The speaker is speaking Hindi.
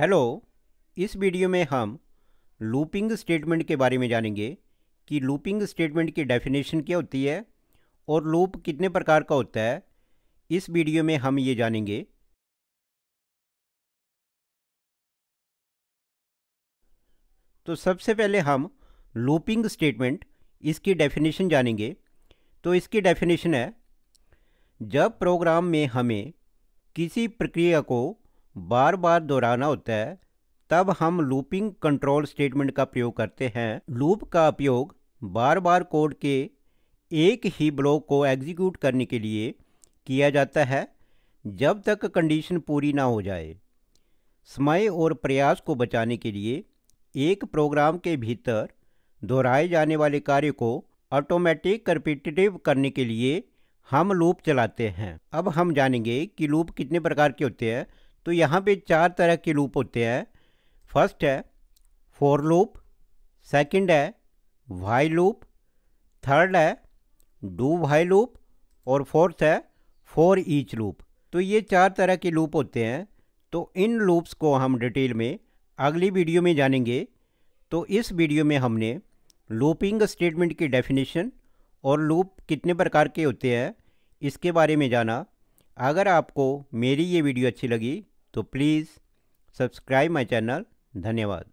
हेलो इस वीडियो में हम लूपिंग स्टेटमेंट के बारे में जानेंगे कि लूपिंग स्टेटमेंट की डेफिनेशन क्या होती है और लूप कितने प्रकार का होता है इस वीडियो में हम ये जानेंगे तो सबसे पहले हम लूपिंग स्टेटमेंट इसकी डेफिनेशन जानेंगे तो इसकी डेफिनेशन है जब प्रोग्राम में हमें किसी प्रक्रिया को बार बार दोहराना होता है तब हम लूपिंग कंट्रोल स्टेटमेंट का प्रयोग करते हैं लूप का उपयोग बार बार कोड के एक ही ब्लॉक को एग्जीक्यूट करने के लिए किया जाता है जब तक कंडीशन पूरी ना हो जाए समय और प्रयास को बचाने के लिए एक प्रोग्राम के भीतर दोहराए जाने वाले कार्य को ऑटोमेटिक रिपीटेटिव करने के लिए हम लूप चलाते हैं अब हम जानेंगे कि लूप कितने प्रकार के होते हैं तो यहाँ पे चार तरह के लूप होते हैं फर्स्ट है फोर लूप सेकंड है वाई लूप थर्ड है डू वाई लूप और फोर्थ है फोर ईच लूप तो ये चार तरह के लूप होते हैं तो इन लूप्स को हम डिटेल में अगली वीडियो में जानेंगे तो इस वीडियो में हमने लूपिंग स्टेटमेंट की डेफिनेशन और लूप कितने प्रकार के होते हैं इसके बारे में जाना अगर आपको मेरी ये वीडियो अच्छी लगी तो प्लीज़ सब्सक्राइब माई चैनल धन्यवाद